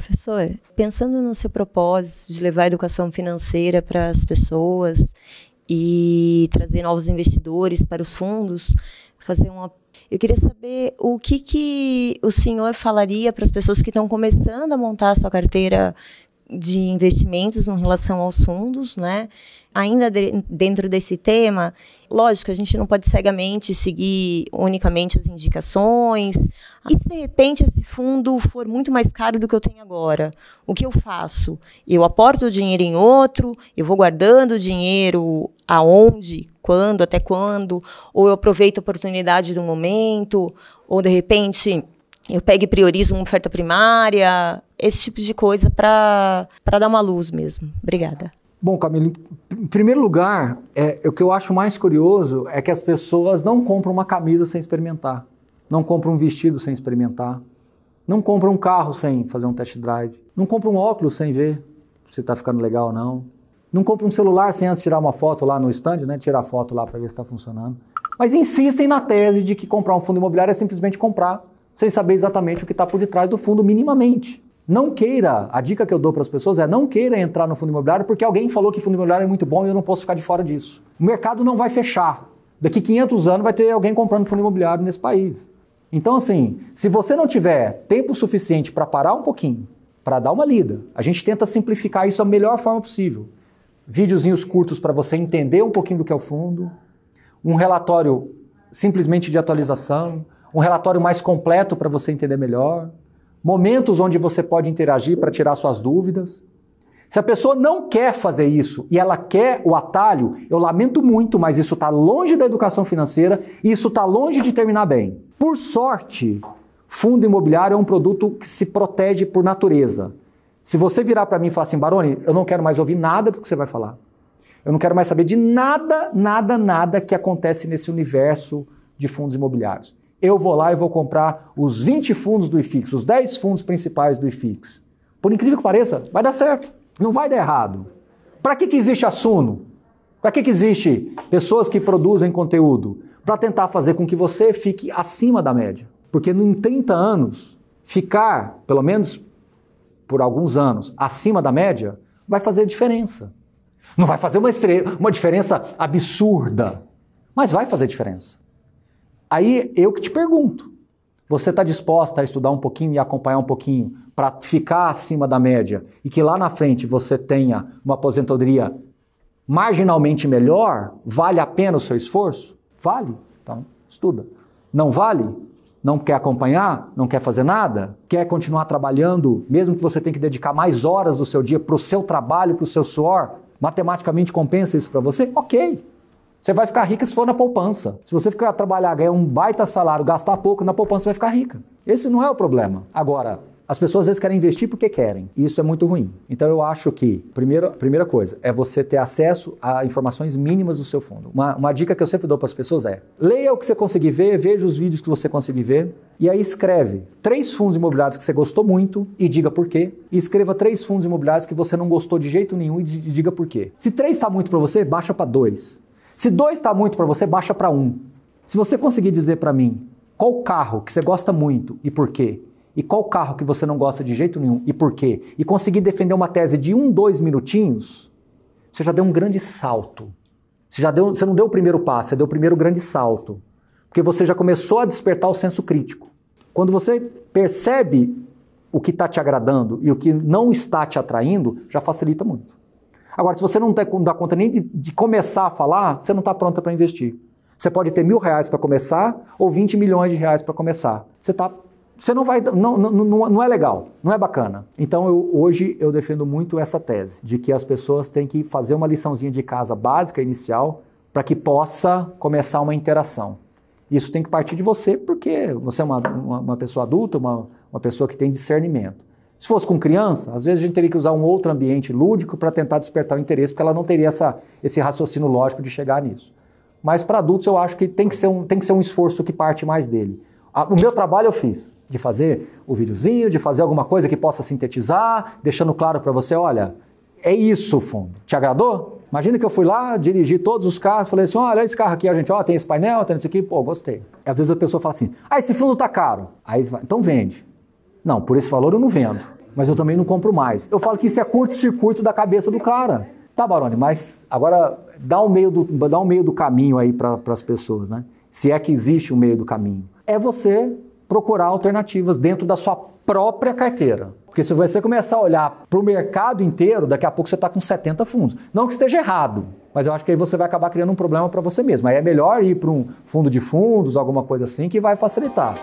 Professor, pensando no seu propósito de levar a educação financeira para as pessoas e trazer novos investidores para os fundos, fazer uma eu queria saber o que, que o senhor falaria para as pessoas que estão começando a montar a sua carteira de investimentos em relação aos fundos, né? Ainda de, dentro desse tema, lógico, a gente não pode cegamente seguir unicamente as indicações. E se de repente esse fundo for muito mais caro do que eu tenho agora, o que eu faço? Eu aporto o dinheiro em outro, eu vou guardando o dinheiro aonde, quando, até quando, ou eu aproveito a oportunidade do momento, ou de repente eu pego e priorizo uma oferta primária, esse tipo de coisa para dar uma luz mesmo. Obrigada. Bom, Camila, em primeiro lugar, é, o que eu acho mais curioso é que as pessoas não compram uma camisa sem experimentar, não compram um vestido sem experimentar, não compram um carro sem fazer um test drive, não compram um óculos sem ver se está ficando legal ou não, não compram um celular sem antes tirar uma foto lá no stand, né, tirar foto lá para ver se está funcionando, mas insistem na tese de que comprar um fundo imobiliário é simplesmente comprar sem saber exatamente o que está por detrás do fundo minimamente. Não queira, a dica que eu dou para as pessoas é não queira entrar no fundo imobiliário porque alguém falou que fundo imobiliário é muito bom e eu não posso ficar de fora disso. O mercado não vai fechar. Daqui 500 anos vai ter alguém comprando fundo imobiliário nesse país. Então, assim, se você não tiver tempo suficiente para parar um pouquinho, para dar uma lida, a gente tenta simplificar isso da melhor forma possível. Videozinhos curtos para você entender um pouquinho do que é o fundo, um relatório simplesmente de atualização, um relatório mais completo para você entender melhor momentos onde você pode interagir para tirar suas dúvidas. Se a pessoa não quer fazer isso e ela quer o atalho, eu lamento muito, mas isso está longe da educação financeira e isso está longe de terminar bem. Por sorte, fundo imobiliário é um produto que se protege por natureza. Se você virar para mim e falar assim, Barone, eu não quero mais ouvir nada do que você vai falar. Eu não quero mais saber de nada, nada, nada que acontece nesse universo de fundos imobiliários eu vou lá e vou comprar os 20 fundos do IFIX, os 10 fundos principais do IFIX. Por incrível que pareça, vai dar certo, não vai dar errado. Para que, que existe a Suno? Para que, que existe pessoas que produzem conteúdo? Para tentar fazer com que você fique acima da média. Porque em 30 anos, ficar, pelo menos por alguns anos, acima da média, vai fazer diferença. Não vai fazer uma, uma diferença absurda, mas vai fazer diferença. Aí eu que te pergunto: você está disposta a estudar um pouquinho e acompanhar um pouquinho para ficar acima da média e que lá na frente você tenha uma aposentadoria marginalmente melhor? Vale a pena o seu esforço? Vale? Então, estuda. Não vale? Não quer acompanhar? Não quer fazer nada? Quer continuar trabalhando, mesmo que você tenha que dedicar mais horas do seu dia para o seu trabalho, para o seu suor? Matematicamente compensa isso para você? Ok. Você vai ficar rica se for na poupança. Se você ficar trabalhar, ganhar um baita salário, gastar pouco, na poupança você vai ficar rica. Esse não é o problema. Agora, as pessoas às vezes querem investir porque querem. E isso é muito ruim. Então eu acho que, primeiro, primeira coisa, é você ter acesso a informações mínimas do seu fundo. Uma, uma dica que eu sempre dou para as pessoas é: leia o que você conseguir ver, veja os vídeos que você conseguir ver, e aí escreve três fundos imobiliários que você gostou muito e diga por quê. E escreva três fundos imobiliários que você não gostou de jeito nenhum e diga por quê. Se três está muito para você, baixa para dois. Se dois está muito para você, baixa para um. Se você conseguir dizer para mim qual carro que você gosta muito e por quê, e qual carro que você não gosta de jeito nenhum e por quê, e conseguir defender uma tese de um, dois minutinhos, você já deu um grande salto. Você, já deu, você não deu o primeiro passo, você deu o primeiro grande salto. Porque você já começou a despertar o senso crítico. Quando você percebe o que está te agradando e o que não está te atraindo, já facilita muito. Agora, se você não dá conta nem de, de começar a falar, você não está pronta para investir. Você pode ter mil reais para começar ou 20 milhões de reais para começar. Você tá, você não vai, não, não, não é legal, não é bacana. Então eu, hoje eu defendo muito essa tese de que as pessoas têm que fazer uma liçãozinha de casa básica inicial para que possa começar uma interação. Isso tem que partir de você, porque você é uma, uma, uma pessoa adulta, uma, uma pessoa que tem discernimento. Se fosse com criança, às vezes a gente teria que usar um outro ambiente lúdico para tentar despertar o interesse, porque ela não teria essa, esse raciocínio lógico de chegar nisso. Mas para adultos eu acho que tem que, ser um, tem que ser um esforço que parte mais dele. O meu trabalho eu fiz, de fazer o videozinho, de fazer alguma coisa que possa sintetizar, deixando claro para você, olha, é isso o fundo. Te agradou? Imagina que eu fui lá, dirigi todos os carros, falei assim, olha esse carro aqui, a gente, ó, tem esse painel, tem esse aqui, pô, gostei. E às vezes a pessoa fala assim, ah, esse fundo tá caro. Aí, então vende. Não, por esse valor eu não vendo, mas eu também não compro mais. Eu falo que isso é curto-circuito da cabeça do cara. Tá, Barone, mas agora dá um meio do, dá um meio do caminho aí para as pessoas, né? Se é que existe um meio do caminho. É você procurar alternativas dentro da sua própria carteira. Porque se você começar a olhar para o mercado inteiro, daqui a pouco você está com 70 fundos. Não que esteja errado, mas eu acho que aí você vai acabar criando um problema para você mesmo. Aí é melhor ir para um fundo de fundos, alguma coisa assim, que vai facilitar.